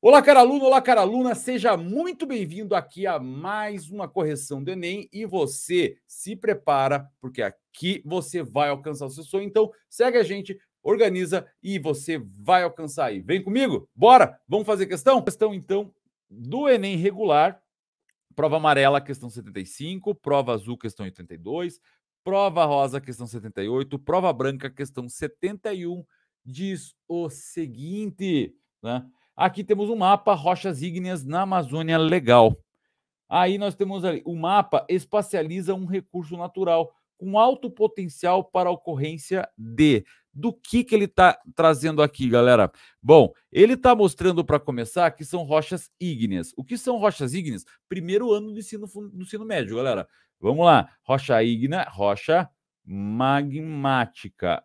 Olá, cara aluno, olá, cara aluna, seja muito bem-vindo aqui a mais uma correção do Enem e você se prepara, porque aqui você vai alcançar o seu sonho. Então, segue a gente, organiza e você vai alcançar aí. Vem comigo, bora, vamos fazer questão? Questão, então, do Enem regular, prova amarela, questão 75, prova azul, questão 82, prova rosa, questão 78, prova branca, questão 71, diz o seguinte, né? Aqui temos um mapa rochas ígneas na Amazônia legal. Aí nós temos ali, o mapa espacializa um recurso natural com alto potencial para ocorrência de. Do que, que ele está trazendo aqui, galera? Bom, ele está mostrando para começar que são rochas ígneas. O que são rochas ígneas? Primeiro ano do ensino, do ensino médio, galera. Vamos lá. Rocha ígnea, rocha magmática.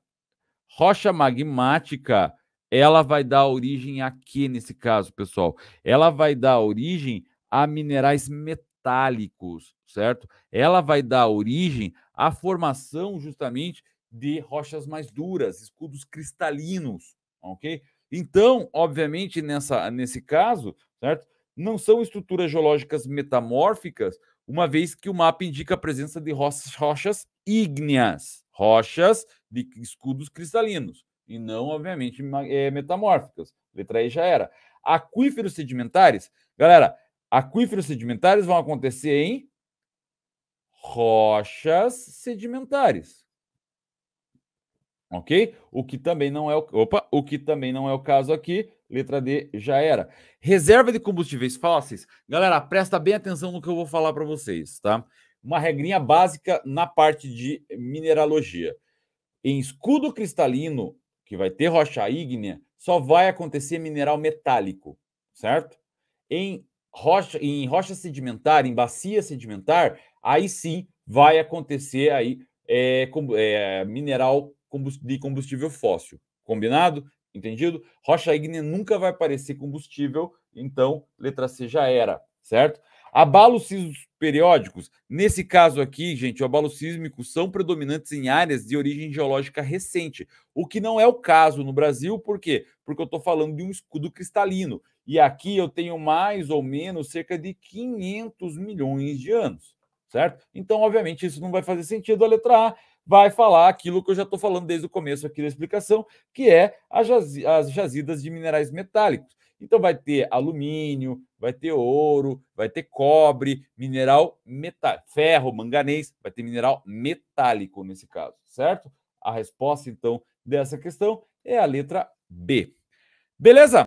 Rocha magmática ela vai dar origem a quê nesse caso, pessoal? Ela vai dar origem a minerais metálicos, certo? Ela vai dar origem à formação justamente de rochas mais duras, escudos cristalinos, ok? Então, obviamente, nessa, nesse caso, certo? Não são estruturas geológicas metamórficas, uma vez que o mapa indica a presença de rochas, rochas ígneas, rochas de escudos cristalinos e não, obviamente, é, metamórficas. Letra E já era. Aquíferos sedimentares, galera, aquíferos sedimentares vão acontecer em rochas sedimentares. OK? O que também não é o, opa, o que também não é o caso aqui, letra D já era. Reserva de combustíveis fósseis. Galera, presta bem atenção no que eu vou falar para vocês, tá? Uma regrinha básica na parte de mineralogia. Em escudo cristalino, que vai ter rocha ígnea, só vai acontecer mineral metálico, certo? Em rocha, em rocha sedimentar, em bacia sedimentar, aí sim vai acontecer aí é, é, mineral de combustível fóssil. Combinado? Entendido? Rocha ígnea nunca vai parecer combustível, então letra C já era, certo? Abalos sísmicos periódicos, nesse caso aqui, gente, abalos sísmicos são predominantes em áreas de origem geológica recente, o que não é o caso no Brasil, por quê? Porque eu estou falando de um escudo cristalino, e aqui eu tenho mais ou menos cerca de 500 milhões de anos certo? Então, obviamente, isso não vai fazer sentido. A letra A vai falar aquilo que eu já estou falando desde o começo aqui da explicação, que é as jazidas de minerais metálicos. Então, vai ter alumínio, vai ter ouro, vai ter cobre, mineral metálico, ferro, manganês, vai ter mineral metálico nesse caso, certo? A resposta, então, dessa questão é a letra B. Beleza?